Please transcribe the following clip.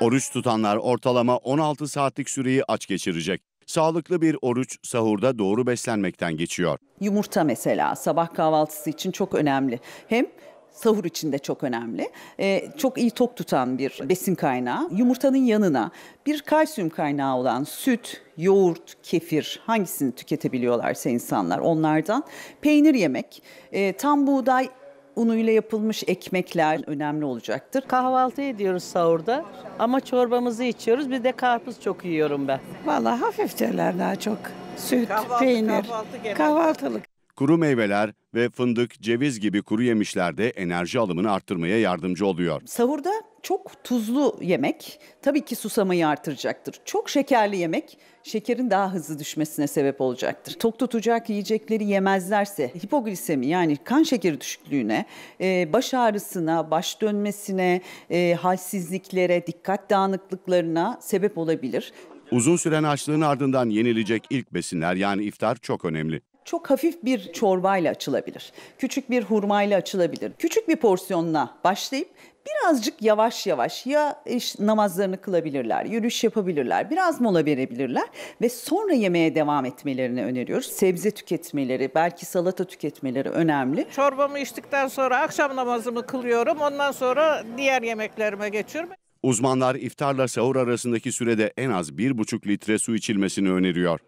Oruç tutanlar ortalama 16 saatlik süreyi aç geçirecek. Sağlıklı bir oruç sahurda doğru beslenmekten geçiyor. Yumurta mesela sabah kahvaltısı için çok önemli. Hem sahur için de çok önemli. Ee, çok iyi tok tutan bir besin kaynağı. Yumurtanın yanına bir kalsiyum kaynağı olan süt, yoğurt, kefir hangisini tüketebiliyorlarsa insanlar onlardan. Peynir yemek, e, tam buğday unuyla yapılmış ekmekler önemli olacaktır. Kahvaltı ediyoruz sahurda ama çorbamızı içiyoruz. Bir de karpuz çok yiyorum ben. Vallahi hafif şeyler daha çok. Süt, kahvaltı, peynir, kahvaltı kahvaltılık. Kuru meyveler ve fındık, ceviz gibi kuru yemişler de enerji alımını arttırmaya yardımcı oluyor. Sahurda çok tuzlu yemek tabii ki susamayı artıracaktır. Çok şekerli yemek şekerin daha hızlı düşmesine sebep olacaktır. Tok tutacak yiyecekleri yemezlerse hipoglisemi yani kan şekeri düşüklüğüne, e, baş ağrısına, baş dönmesine, e, halsizliklere, dikkat dağınıklıklarına sebep olabilir. Uzun süren açlığın ardından yenilecek ilk besinler yani iftar çok önemli çok hafif bir çorbayla açılabilir. Küçük bir hurmayla açılabilir. Küçük bir porsiyonla başlayıp birazcık yavaş yavaş ya işte namazlarını kılabilirler, yürüyüş yapabilirler, biraz mola verebilirler ve sonra yemeğe devam etmelerini öneriyoruz. Sebze tüketmeleri, belki salata tüketmeleri önemli. Çorbamı içtikten sonra akşam namazımı kılıyorum. Ondan sonra diğer yemeklerime geçiyorum. Uzmanlar iftarla sahur arasındaki sürede en az bir buçuk litre su içilmesini öneriyor.